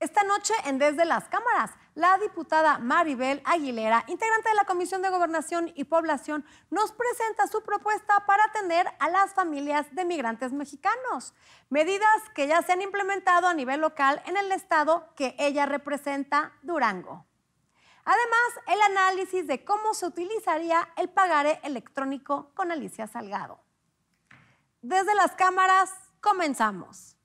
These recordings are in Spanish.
Esta noche, en Desde las Cámaras, la diputada Maribel Aguilera, integrante de la Comisión de Gobernación y Población, nos presenta su propuesta para atender a las familias de migrantes mexicanos. Medidas que ya se han implementado a nivel local en el estado que ella representa, Durango. Además, el análisis de cómo se utilizaría el pagaré electrónico con Alicia Salgado. Desde las cámaras, comenzamos.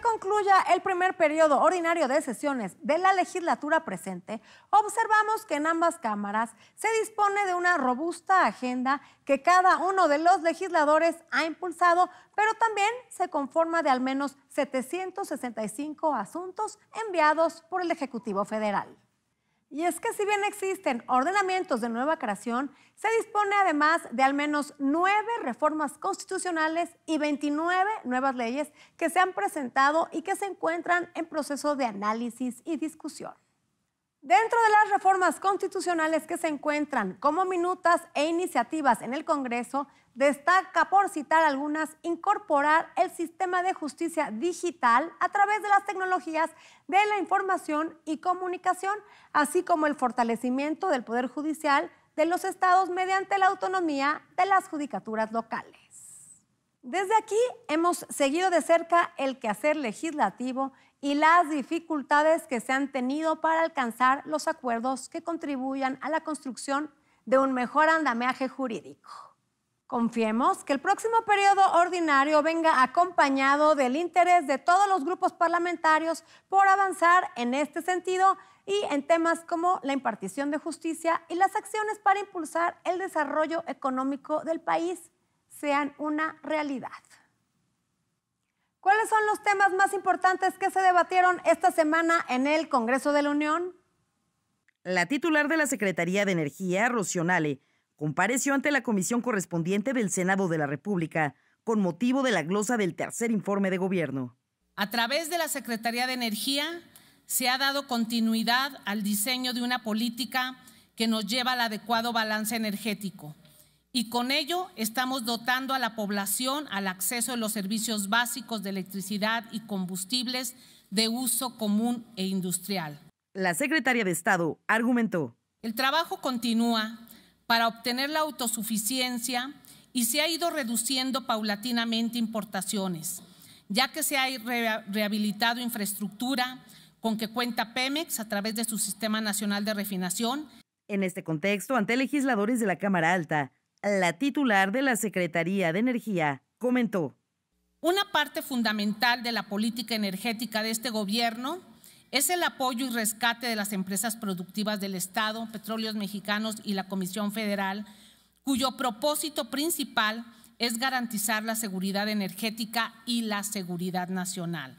concluya el primer periodo ordinario de sesiones de la legislatura presente, observamos que en ambas cámaras se dispone de una robusta agenda que cada uno de los legisladores ha impulsado, pero también se conforma de al menos 765 asuntos enviados por el Ejecutivo Federal. Y es que si bien existen ordenamientos de nueva creación, se dispone además de al menos nueve reformas constitucionales y 29 nuevas leyes que se han presentado y que se encuentran en proceso de análisis y discusión. Dentro de las reformas constitucionales que se encuentran como minutas e iniciativas en el Congreso, destaca, por citar algunas, incorporar el sistema de justicia digital a través de las tecnologías de la información y comunicación, así como el fortalecimiento del Poder Judicial de los estados mediante la autonomía de las judicaturas locales. Desde aquí hemos seguido de cerca el quehacer legislativo y las dificultades que se han tenido para alcanzar los acuerdos que contribuyan a la construcción de un mejor andamiaje jurídico. Confiemos que el próximo periodo ordinario venga acompañado del interés de todos los grupos parlamentarios por avanzar en este sentido y en temas como la impartición de justicia y las acciones para impulsar el desarrollo económico del país sean una realidad. ¿Cuáles son los temas más importantes que se debatieron esta semana en el Congreso de la Unión? La titular de la Secretaría de Energía, Nale, compareció ante la comisión correspondiente del Senado de la República con motivo de la glosa del tercer informe de gobierno. A través de la Secretaría de Energía se ha dado continuidad al diseño de una política que nos lleva al adecuado balance energético, y con ello estamos dotando a la población al acceso de los servicios básicos de electricidad y combustibles de uso común e industrial. La secretaria de Estado argumentó. El trabajo continúa para obtener la autosuficiencia y se ha ido reduciendo paulatinamente importaciones, ya que se ha rehabilitado infraestructura con que cuenta Pemex a través de su Sistema Nacional de Refinación. En este contexto, ante legisladores de la Cámara Alta, la titular de la Secretaría de Energía comentó. Una parte fundamental de la política energética de este gobierno es el apoyo y rescate de las empresas productivas del Estado, Petróleos Mexicanos y la Comisión Federal, cuyo propósito principal es garantizar la seguridad energética y la seguridad nacional.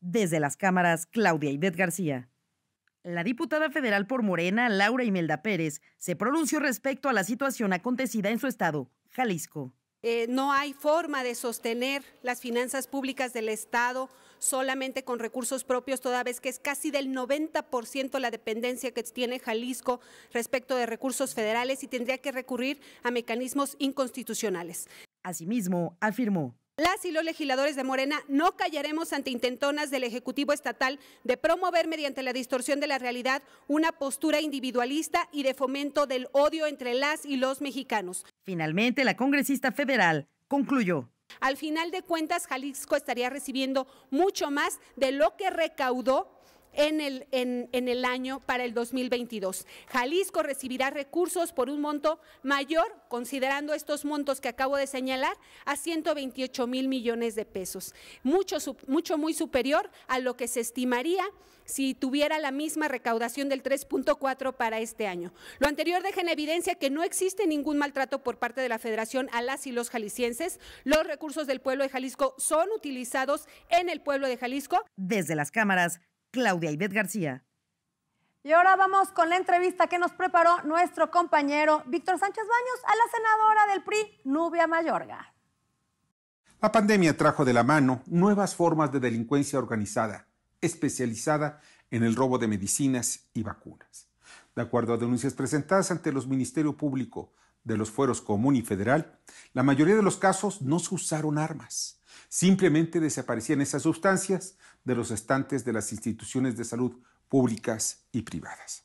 Desde las cámaras, Claudia Ivet García. La diputada federal por Morena, Laura Imelda Pérez, se pronunció respecto a la situación acontecida en su estado, Jalisco. Eh, no hay forma de sostener las finanzas públicas del Estado solamente con recursos propios, toda vez que es casi del 90% la dependencia que tiene Jalisco respecto de recursos federales y tendría que recurrir a mecanismos inconstitucionales. Asimismo, afirmó, las y los legisladores de Morena no callaremos ante intentonas del Ejecutivo Estatal de promover mediante la distorsión de la realidad una postura individualista y de fomento del odio entre las y los mexicanos. Finalmente, la congresista federal concluyó. Al final de cuentas, Jalisco estaría recibiendo mucho más de lo que recaudó en el, en, el año para el 2022. Jalisco recibirá recursos por un monto mayor, considerando estos montos que acabo de señalar, a 128 mil millones de pesos, mucho, mucho muy superior a lo que se estimaría si tuviera la misma recaudación del 3.4 para este año. Lo anterior deja en evidencia que no existe ningún maltrato por parte de la Federación a las y los jaliscienses. Los recursos del pueblo de Jalisco son utilizados en el pueblo de Jalisco. Desde las cámaras Claudia Ivette García. Y ahora vamos con la entrevista que nos preparó nuestro compañero Víctor Sánchez Baños a la senadora del PRI, Nubia Mayorga. La pandemia trajo de la mano nuevas formas de delincuencia organizada, especializada en el robo de medicinas y vacunas. De acuerdo a denuncias presentadas ante los Ministerio Público, de los fueros común y federal, la mayoría de los casos no se usaron armas. Simplemente desaparecían esas sustancias de los estantes de las instituciones de salud públicas y privadas.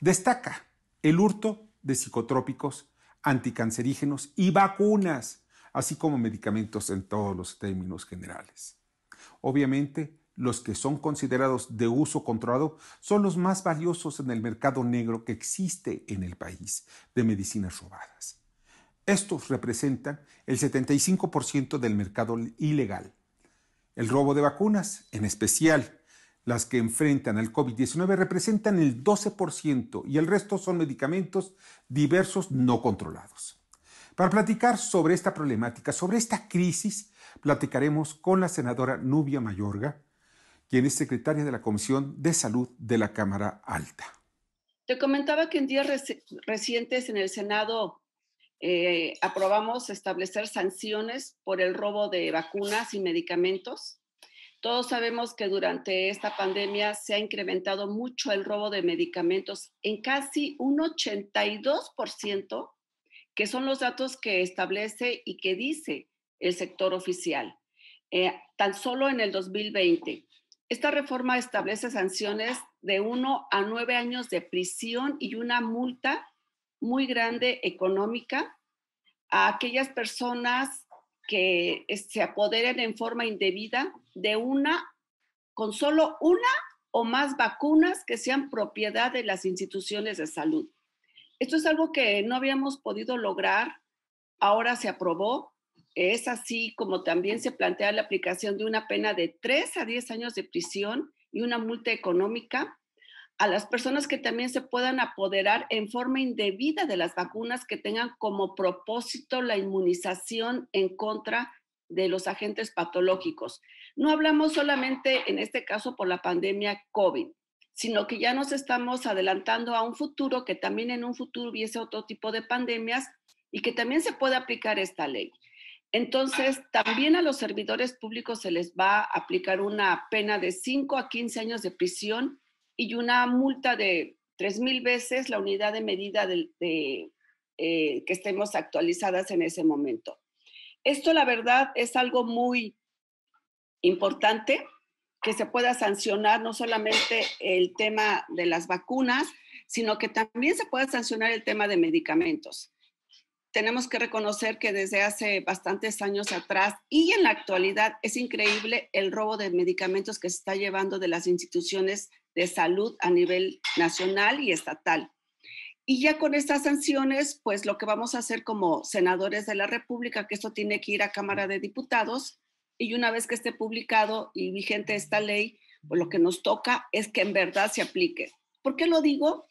Destaca el hurto de psicotrópicos, anticancerígenos y vacunas, así como medicamentos en todos los términos generales. Obviamente, los que son considerados de uso controlado son los más valiosos en el mercado negro que existe en el país de medicinas robadas. Estos representan el 75% del mercado ilegal. El robo de vacunas, en especial las que enfrentan al COVID-19, representan el 12% y el resto son medicamentos diversos no controlados. Para platicar sobre esta problemática, sobre esta crisis, platicaremos con la senadora Nubia Mayorga, quien es secretaria de la Comisión de Salud de la Cámara Alta. Te comentaba que en días recientes en el Senado eh, aprobamos establecer sanciones por el robo de vacunas y medicamentos. Todos sabemos que durante esta pandemia se ha incrementado mucho el robo de medicamentos en casi un 82%, que son los datos que establece y que dice el sector oficial. Eh, tan solo en el 2020 esta reforma establece sanciones de uno a nueve años de prisión y una multa muy grande económica a aquellas personas que se apoderen en forma indebida de una, con solo una o más vacunas que sean propiedad de las instituciones de salud. Esto es algo que no habíamos podido lograr, ahora se aprobó es así como también se plantea la aplicación de una pena de 3 a 10 años de prisión y una multa económica a las personas que también se puedan apoderar en forma indebida de las vacunas que tengan como propósito la inmunización en contra de los agentes patológicos. No hablamos solamente en este caso por la pandemia COVID, sino que ya nos estamos adelantando a un futuro que también en un futuro hubiese otro tipo de pandemias y que también se puede aplicar esta ley. Entonces, también a los servidores públicos se les va a aplicar una pena de 5 a 15 años de prisión y una multa de 3.000 veces la unidad de medida eh, que estemos actualizadas en ese momento. Esto, la verdad, es algo muy importante que se pueda sancionar no solamente el tema de las vacunas, sino que también se pueda sancionar el tema de medicamentos tenemos que reconocer que desde hace bastantes años atrás y en la actualidad es increíble el robo de medicamentos que se está llevando de las instituciones de salud a nivel nacional y estatal. Y ya con estas sanciones, pues lo que vamos a hacer como senadores de la República, que esto tiene que ir a Cámara de Diputados, y una vez que esté publicado y vigente esta ley, pues lo que nos toca es que en verdad se aplique. ¿Por qué lo digo?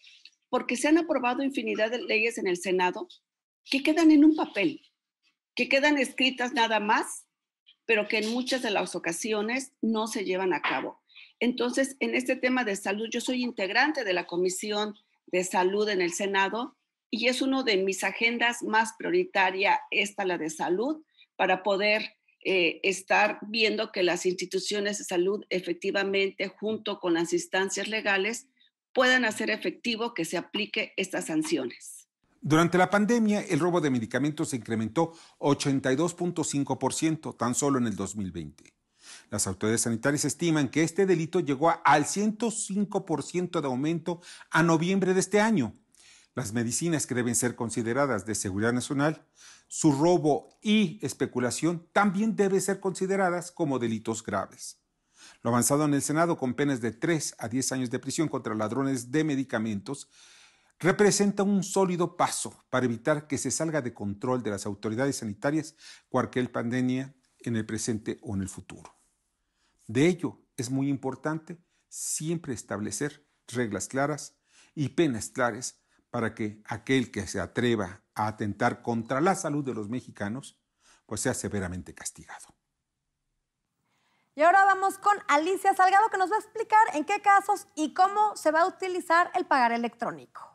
Porque se han aprobado infinidad de leyes en el Senado que quedan en un papel, que quedan escritas nada más, pero que en muchas de las ocasiones no se llevan a cabo. Entonces, en este tema de salud, yo soy integrante de la Comisión de Salud en el Senado y es una de mis agendas más prioritaria, esta la de salud, para poder eh, estar viendo que las instituciones de salud efectivamente, junto con las instancias legales, puedan hacer efectivo que se aplique estas sanciones. Durante la pandemia, el robo de medicamentos se incrementó 82.5% tan solo en el 2020. Las autoridades sanitarias estiman que este delito llegó al 105% de aumento a noviembre de este año. Las medicinas que deben ser consideradas de seguridad nacional, su robo y especulación también deben ser consideradas como delitos graves. Lo avanzado en el Senado con penas de 3 a 10 años de prisión contra ladrones de medicamentos representa un sólido paso para evitar que se salga de control de las autoridades sanitarias cualquier pandemia en el presente o en el futuro. De ello es muy importante siempre establecer reglas claras y penas claras para que aquel que se atreva a atentar contra la salud de los mexicanos pues sea severamente castigado. Y ahora vamos con Alicia Salgado que nos va a explicar en qué casos y cómo se va a utilizar el pagar electrónico.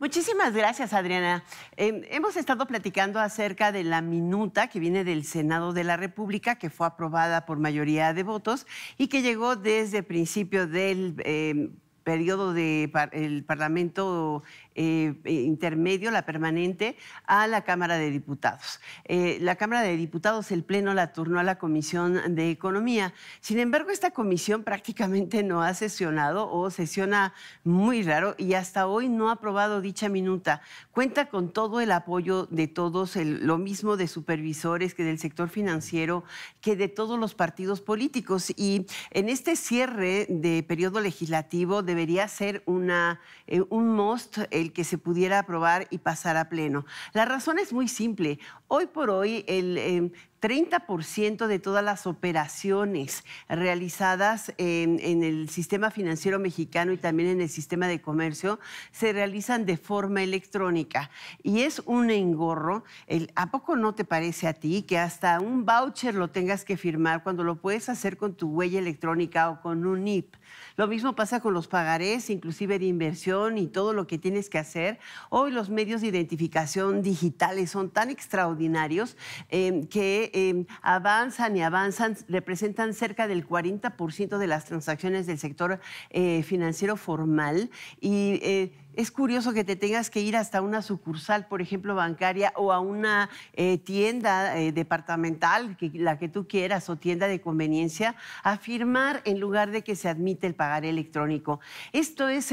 Muchísimas gracias, Adriana. Em, hemos estado platicando acerca de la minuta que viene del Senado de la República, que fue aprobada por mayoría de votos y que llegó desde principio del... Em, periodo del Parlamento eh, eh, intermedio, la permanente, a la Cámara de Diputados. Eh, la Cámara de Diputados, el Pleno la turnó a la Comisión de Economía. Sin embargo, esta comisión prácticamente no ha sesionado o sesiona muy raro y hasta hoy no ha aprobado dicha minuta. Cuenta con todo el apoyo de todos, lo mismo de supervisores que del sector financiero, que de todos los partidos políticos. Y en este cierre de periodo legislativo debería ser una, un most el que se pudiera aprobar y pasar a pleno. La razón es muy simple. Hoy por hoy el, eh, 30% de todas las operaciones realizadas en, el sistema financiero mexicano y también en el sistema de comercio se realizan de forma electrónica. Y es un engorro. ¿A poco no te parece a ti que hasta un voucher lo tengas que firmar cuando lo puedes hacer con tu huella electrónica o con un NIP? Lo mismo pasa con los pagarés, inclusive de inversión y todo lo que tienes que hacer. Hoy los medios de identificación digitales son tan extraordinarios eh, que Em, avanzan y avanzan, representan cerca del 40% de las transacciones del sector eh, financiero formal y eh, es curioso que te tengas que ir hasta una sucursal, por ejemplo, bancaria o a una eh, tienda eh, departamental, la que tú quieras, o tienda de conveniencia, a firmar en lugar de que se admite el pagar electrónico. Esto es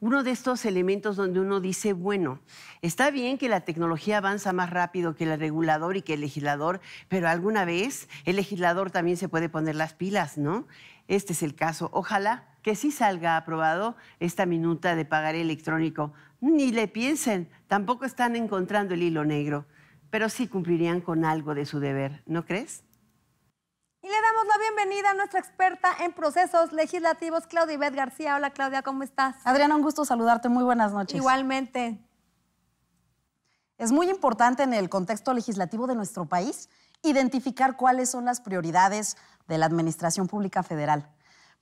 uno de estos elementos donde uno dice, bueno, está bien que la tecnología avanza más rápido que el regulador y que el legislador, pero alguna vez el legislador también se puede poner las pilas, ¿no? Este es el caso. Ojalá que sí salga aprobado esta minuta de pagar electrónico. Ni le piensen, tampoco están encontrando el hilo negro, pero sí cumplirían con algo de su deber, ¿no crees? Y le damos la bienvenida a nuestra experta en procesos legislativos, Claudia Ibet García. Hola Claudia, ¿cómo estás? Adriana, un gusto saludarte, muy buenas noches. Igualmente. Es muy importante en el contexto legislativo de nuestro país identificar cuáles son las prioridades de la Administración Pública Federal.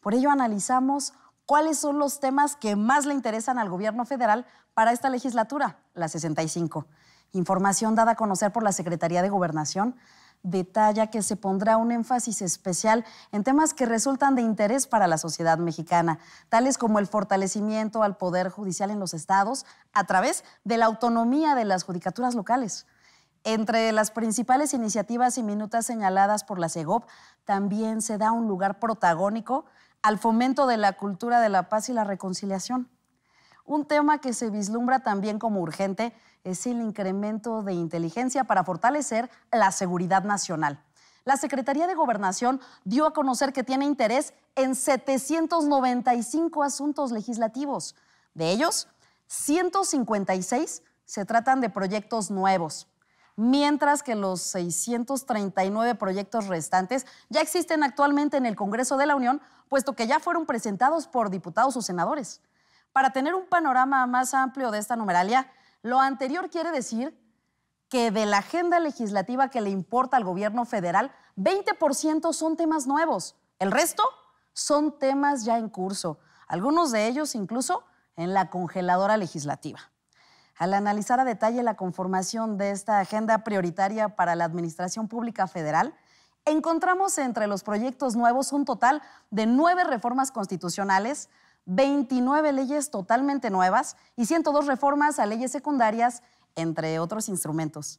Por ello analizamos cuáles son los temas que más le interesan al gobierno federal para esta legislatura, la 65. Información dada a conocer por la Secretaría de Gobernación detalla que se pondrá un énfasis especial en temas que resultan de interés para la sociedad mexicana, tales como el fortalecimiento al poder judicial en los estados a través de la autonomía de las judicaturas locales. Entre las principales iniciativas y minutas señaladas por la CEGOP, también se da un lugar protagónico al fomento de la cultura de la paz y la reconciliación. Un tema que se vislumbra también como urgente es el incremento de inteligencia para fortalecer la seguridad nacional. La Secretaría de Gobernación dio a conocer que tiene interés en 795 asuntos legislativos. De ellos, 156 se tratan de proyectos nuevos mientras que los 639 proyectos restantes ya existen actualmente en el Congreso de la Unión, puesto que ya fueron presentados por diputados o senadores. Para tener un panorama más amplio de esta numeralia, lo anterior quiere decir que de la agenda legislativa que le importa al gobierno federal, 20% son temas nuevos. El resto son temas ya en curso, algunos de ellos incluso en la congeladora legislativa al analizar a detalle la conformación de esta agenda prioritaria para la Administración Pública Federal, encontramos entre los proyectos nuevos un total de nueve reformas constitucionales, 29 leyes totalmente nuevas y 102 reformas a leyes secundarias, entre otros instrumentos.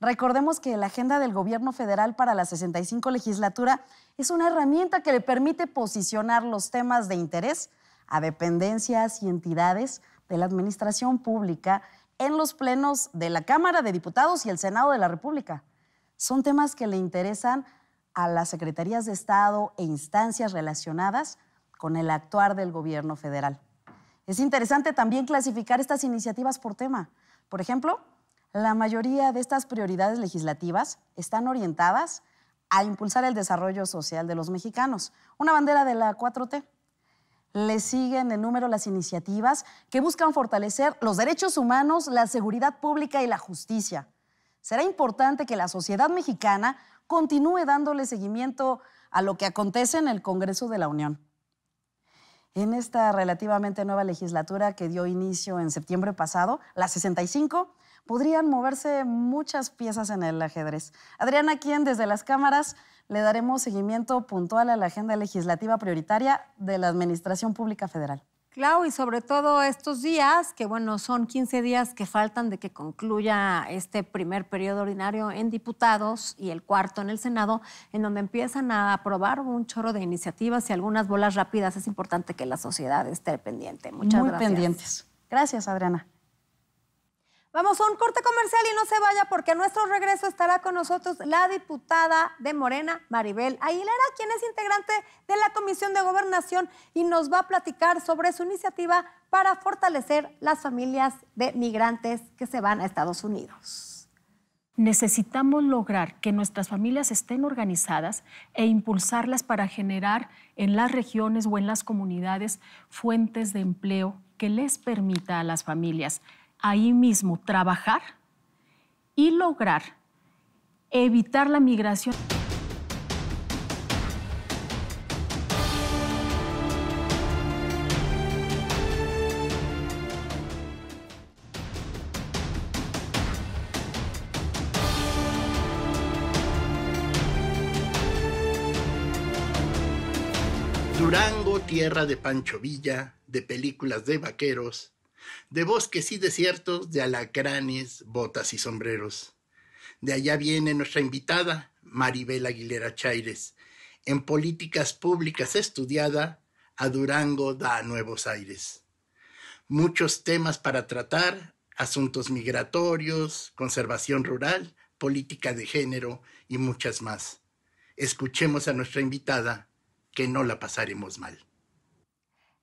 Recordemos que la agenda del gobierno federal para la 65 legislatura es una herramienta que le permite posicionar los temas de interés a dependencias y entidades de la administración pública en los plenos de la Cámara de Diputados y el Senado de la República. Son temas que le interesan a las secretarías de Estado e instancias relacionadas con el actuar del gobierno federal. Es interesante también clasificar estas iniciativas por tema. Por ejemplo, la mayoría de estas prioridades legislativas están orientadas a impulsar el desarrollo social de los mexicanos, una bandera de la 4T. Le siguen en número las iniciativas que buscan fortalecer los derechos humanos, la seguridad pública y la justicia. Será importante que la sociedad mexicana continúe dándole seguimiento a lo que acontece en el Congreso de la Unión. En esta relativamente nueva legislatura que dio inicio en septiembre pasado, la 65, podrían moverse muchas piezas en el ajedrez. Adriana Quien desde las cámaras le daremos seguimiento puntual a la agenda legislativa prioritaria de la Administración Pública Federal. Clau, y sobre todo estos días, que bueno, son 15 días que faltan de que concluya este primer periodo ordinario en diputados y el cuarto en el Senado, en donde empiezan a aprobar un chorro de iniciativas y algunas bolas rápidas. Es importante que la sociedad esté pendiente. Muchas gracias. Muy pendientes. Gracias, Adriana. Vamos a un corte comercial y no se vaya porque a nuestro regreso estará con nosotros la diputada de Morena, Maribel Aguilera, quien es integrante de la Comisión de Gobernación y nos va a platicar sobre su iniciativa para fortalecer las familias de migrantes que se van a Estados Unidos. Necesitamos lograr que nuestras familias estén organizadas e impulsarlas para generar en las regiones o en las comunidades fuentes de empleo que les permita a las familias ahí mismo trabajar y lograr evitar la migración. Durango, tierra de Pancho Villa, de películas de vaqueros, de bosques y desiertos, de alacranes, botas y sombreros. De allá viene nuestra invitada, Maribel Aguilera Chaires, en políticas públicas estudiada, a Durango da nuevos aires. Muchos temas para tratar, asuntos migratorios, conservación rural, política de género y muchas más. Escuchemos a nuestra invitada, que no la pasaremos mal.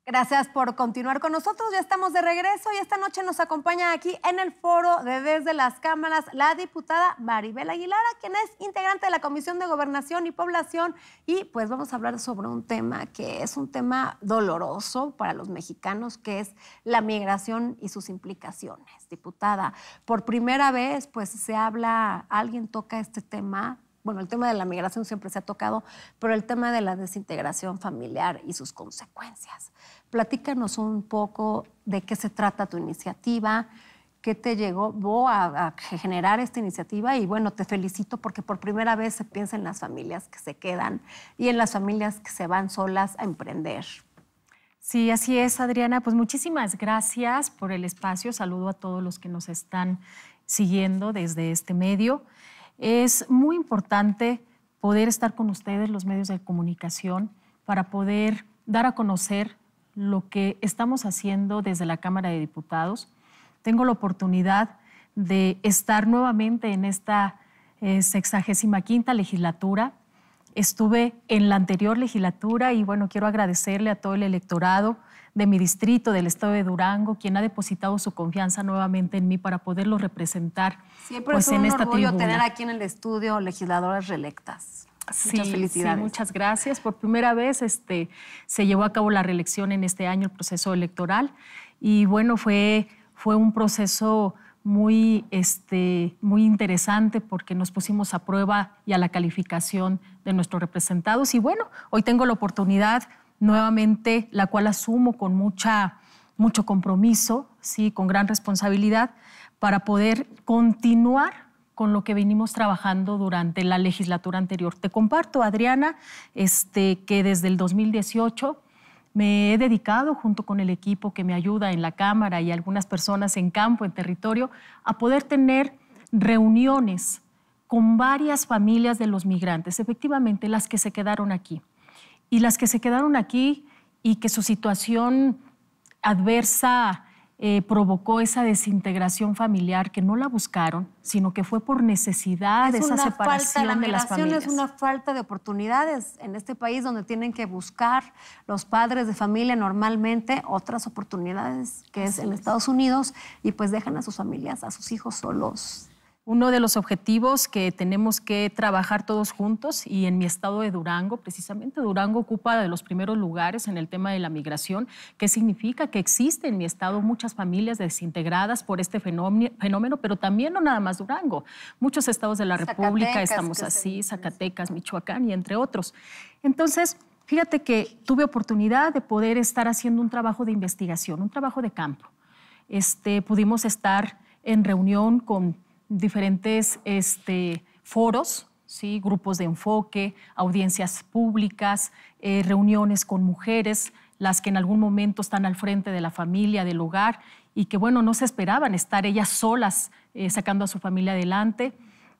Gracias por continuar con nosotros. Ya estamos de regreso y esta noche nos acompaña aquí en el foro de Desde las Cámaras la diputada Maribel Aguilara, quien es integrante de la Comisión de Gobernación y Población. Y pues vamos a hablar sobre un tema que es un tema doloroso para los mexicanos, que es la migración y sus implicaciones. Diputada, por primera vez pues se habla, alguien toca este tema bueno, el tema de la migración siempre se ha tocado, pero el tema de la desintegración familiar y sus consecuencias. Platícanos un poco de qué se trata tu iniciativa, qué te llegó a, a, generar esta iniciativa y bueno, te felicito porque por primera vez se piensa en las familias que se quedan y en las familias que se van solas a emprender. Sí, así es, Adriana. Pues muchísimas gracias por el espacio. Saludo a todos los que nos están siguiendo desde este medio. Es muy importante poder estar con ustedes, los medios de comunicación, para poder dar a conocer lo que estamos haciendo desde la Cámara de Diputados. Tengo la oportunidad de estar nuevamente en esta eh, sexagésima quinta legislatura. Estuve en la anterior legislatura y bueno, quiero agradecerle a todo el electorado de mi distrito, del estado de Durango, quien ha depositado su confianza nuevamente en mí para poderlo representar. Siempre pues, es un en tener aquí en el estudio legisladoras reelectas. Sí, muchas felicidades. muchas gracias. Por primera vez este, se llevó a cabo la reelección en este año, el proceso electoral. Y bueno, fue, fue un proceso muy, este, muy interesante porque nos pusimos a prueba y a la calificación de nuestros representados. Y bueno, hoy tengo la oportunidad nuevamente, la cual asumo con mucha, mucho compromiso, ¿sí? con gran responsabilidad, para poder continuar con lo que venimos trabajando durante la legislatura anterior. Te comparto, Adriana, este, que desde el 2018 me he dedicado, junto con el equipo que me ayuda en la Cámara y algunas personas en campo, en territorio, a poder tener reuniones con varias familias de los migrantes, efectivamente las que se quedaron aquí. Y las que se quedaron aquí y que su situación adversa eh, provocó esa desintegración familiar que no la buscaron, sino que fue por necesidad de esa separación de las familias. Es una falta de oportunidades en este país donde tienen que buscar los padres de familia normalmente otras oportunidades que es en Estados Unidos y pues dejan a sus familias, a sus hijos solos. Uno de los objetivos que tenemos que trabajar todos juntos y en mi estado de Durango, precisamente Durango ocupa de los primeros lugares en el tema de la migración, que significa que existen en mi estado muchas familias desintegradas por este fenómeno, pero también no nada más Durango. Muchos estados de la República estamos así, Zacatecas, Michoacán y entre otros. Entonces, fíjate que tuve oportunidad de poder estar haciendo un trabajo de investigación, un trabajo de campo. Este, pudimos estar en reunión con diferentes este, foros, ¿sí? grupos de enfoque, audiencias públicas, eh, reuniones con mujeres, las que en algún momento están al frente de la familia, del hogar, y que bueno, no se esperaban estar ellas solas eh, sacando a su familia adelante,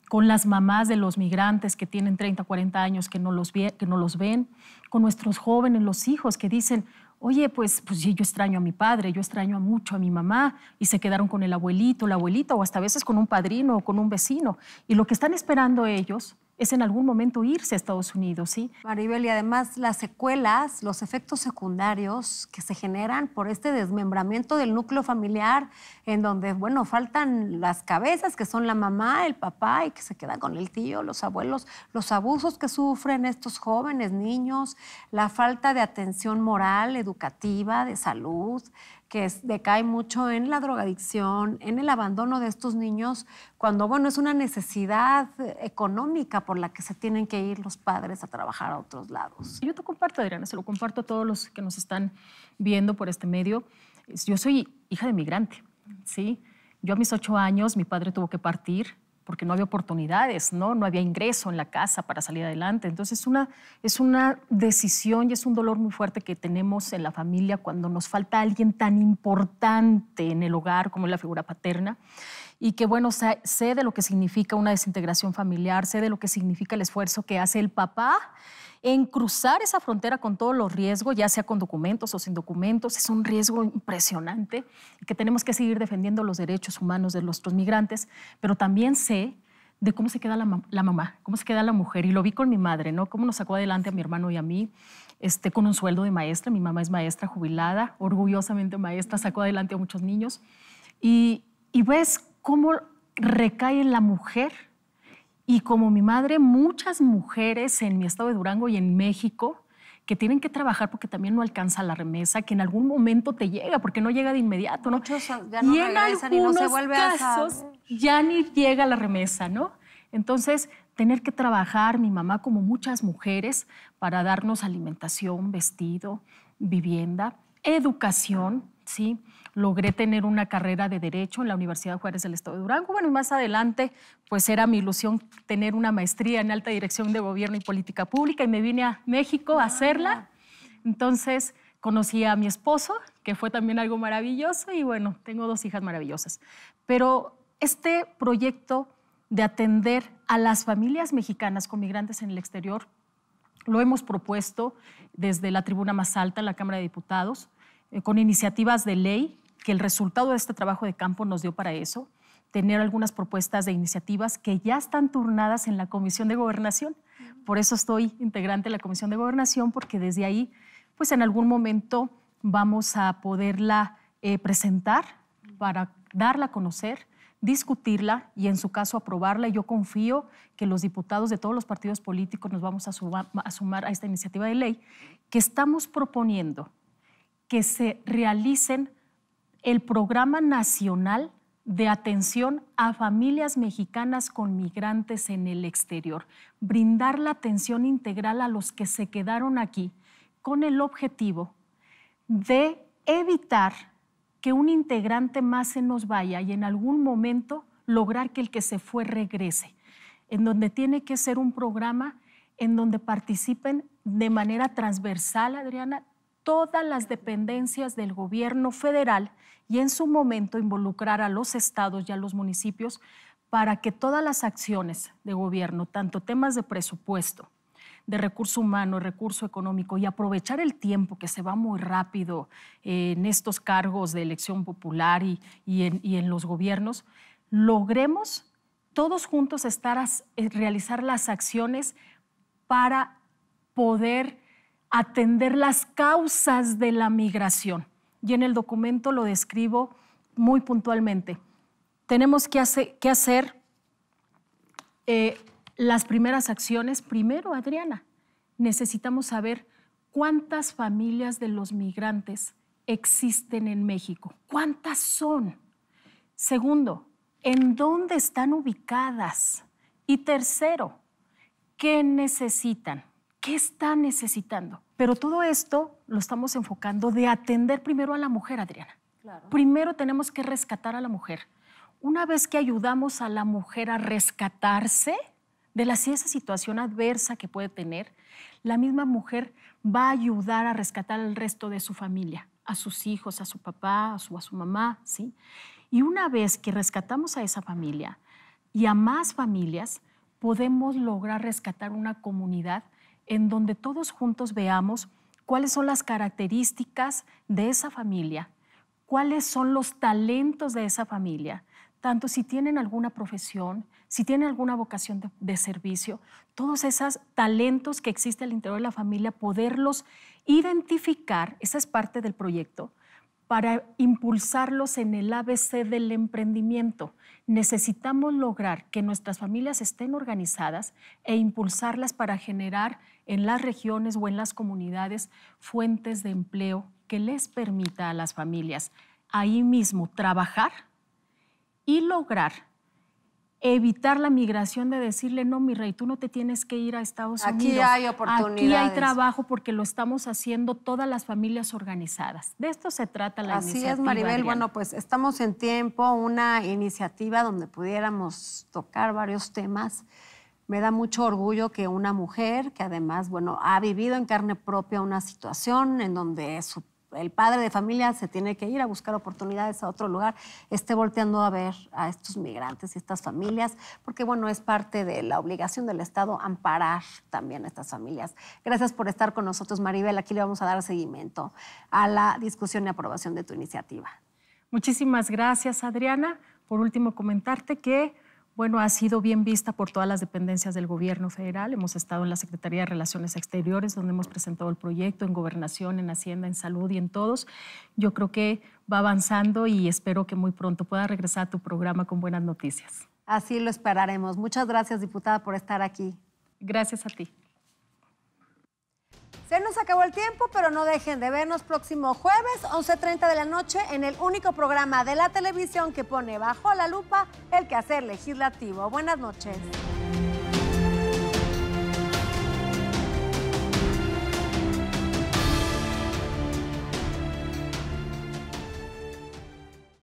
con las mamás de los migrantes que tienen 30, 40 años que que no los ven, con nuestros jóvenes, los hijos que dicen, oye, pues, pues yo extraño a mi padre, yo extraño mucho a mi mamá, y se quedaron con el abuelito, la abuelita, o hasta a veces con un padrino o con un vecino. Y lo que están esperando ellos es en algún momento irse a Estados Unidos, ¿sí? Maribel, y además las secuelas, los efectos secundarios que se generan por este desmembramiento del núcleo familiar, en donde, bueno, faltan las cabezas, que son la mamá, el papá, y que se queda con el tío, los abuelos, los abusos que sufren estos jóvenes, niños, la falta de atención moral, educativa, de salud, que decae mucho en la drogadicción, en el abandono de estos niños, cuando, bueno, es una necesidad económica por la que se tienen que ir los padres a trabajar a otros lados. Yo te comparto, Adriana, se lo comparto a todos los que nos están viendo por este medio. Yo soy hija de migrante, ¿sí? Yo a mis ocho años, mi padre tuvo que partir porque no había oportunidades, ¿no? No había ingreso en la casa para salir adelante. Entonces es una, es una decisión y es un dolor muy fuerte que tenemos en la familia cuando nos falta alguien tan importante en el hogar como la figura paterna. Y que bueno, sé de lo que significa una desintegración familiar, sé de lo que significa el esfuerzo que hace el papá en cruzar esa frontera con todos los riesgos, ya sea con documentos o sin documentos, es un riesgo impresionante que tenemos que seguir defendiendo los derechos humanos de nuestros migrantes, pero también sé de cómo se queda la, mamá, cómo se queda la mujer. Y lo vi con mi madre, ¿no? Cómo nos sacó adelante a mi hermano y a mí, este, con un sueldo de maestra. Mi mamá es maestra jubilada, orgullosamente maestra, sacó adelante a muchos niños. Y, y ves cómo recae en la mujer y como mi madre, muchas mujeres en mi estado de Durango y en México que tienen que trabajar porque también no alcanza la remesa, que en algún momento te llega, porque no llega de inmediato, ¿no? ya y en casos ya ni llega la remesa, ¿no? Entonces, tener que trabajar mi mamá como muchas mujeres para darnos alimentación, vestido, vivienda, educación, ¿sí? logré tener una carrera de Derecho en la Universidad Juárez del Estado de Durango. Bueno, y más adelante, pues era mi ilusión tener una maestría en Alta Dirección de Gobierno y Política Pública y me vine a México a hacerla. Entonces conocí a mi esposo, que fue también algo maravilloso, y bueno, tengo dos hijas maravillosas. Pero este proyecto de atender a las familias mexicanas con migrantes en el exterior lo hemos propuesto desde la tribuna más alta, la Cámara de Diputados, eh, con iniciativas de ley que el resultado de este trabajo de campo nos dio para eso, tener algunas propuestas de iniciativas que ya están turnadas en la Comisión de Gobernación. Por eso estoy integrante de la Comisión de Gobernación, porque desde ahí, pues en algún momento vamos a poderla eh, presentar para darla a conocer, discutirla y en su caso aprobarla. Yo confío que los diputados de todos los partidos políticos nos vamos a, a sumar a esta iniciativa de ley que estamos proponiendo que se realicen el Programa Nacional de Atención a Familias Mexicanas con Migrantes en el Exterior, brindar la atención integral a los que se quedaron aquí con el objetivo de evitar que un integrante más se nos vaya y en algún momento lograr que el que se fue regrese, en donde tiene que ser un programa en donde participen de manera transversal, Adriana, todas las dependencias del gobierno federal y en su momento involucrar a los estados y a los municipios para que todas las acciones de gobierno, tanto temas de presupuesto, de recurso humano, recurso económico y aprovechar el tiempo que se va muy rápido eh, en estos cargos de elección popular y, en, los gobiernos, logremos todos juntos estar eh, realizar las acciones para poder atender las causas de la migración. Y en el documento lo describo muy puntualmente. Tenemos que, hacer eh, las primeras acciones. Primero, Adriana, necesitamos saber cuántas familias de los migrantes existen en México. ¿Cuántas son? Segundo, ¿en dónde están ubicadas? Y tercero, ¿qué necesitan? qué está necesitando. Pero todo esto lo estamos enfocando de atender primero a la mujer, Adriana. Primero tenemos que rescatar a la mujer. Una vez que ayudamos a la mujer a rescatarse de la, esa situación adversa que puede tener, la misma mujer va a ayudar a rescatar al resto de su familia, a sus hijos, a su papá, a su, a su mamá, ¿sí? Y una vez que rescatamos a esa familia y a más familias, podemos lograr rescatar una comunidad en donde todos juntos veamos cuáles son las características de esa familia, cuáles son los talentos de esa familia, tanto si tienen alguna profesión, si tienen alguna vocación de, servicio, todos esos talentos que existen al interior de la familia, poderlos identificar, esa es parte del proyecto, para impulsarlos en el ABC del emprendimiento. Necesitamos lograr que nuestras familias estén organizadas e impulsarlas para generar en las regiones o en las comunidades fuentes de empleo que les permita a las familias ahí mismo trabajar y lograr evitar la migración de decirle, no, mi rey, tú no te tienes que ir a Estados Unidos. Aquí hay oportunidades. Aquí hay trabajo porque lo estamos haciendo todas las familias organizadas. De esto se trata la iniciativa. Así es, Maribel. Bueno, pues estamos en tiempo, una iniciativa donde pudiéramos tocar varios temas. Me da mucho orgullo que una mujer que además, bueno, ha vivido en carne propia una situación en donde su el padre de familia se tiene que ir a buscar oportunidades a otro lugar, esté volteando a ver a estos migrantes y estas familias, porque bueno, es parte de la obligación del Estado amparar también a estas familias. Gracias por estar con nosotros, Maribel. Aquí le vamos a dar seguimiento a la discusión y aprobación de tu iniciativa. Muchísimas gracias, Adriana. Por último, comentarte que bueno, ha sido bien vista por todas las dependencias del gobierno federal. Hemos estado en la Secretaría de Relaciones Exteriores, donde hemos presentado el proyecto, en Gobernación, en Hacienda, en Salud y en todos. Yo creo que va avanzando y espero que muy pronto pueda regresar a tu programa con buenas noticias. Así lo esperaremos. Muchas gracias, diputada, por estar aquí. Gracias a ti. Se nos acabó el tiempo, pero no dejen de vernos próximo jueves, 11.30 de la noche, en el único programa de la televisión que pone bajo la lupa el quehacer legislativo. Buenas noches.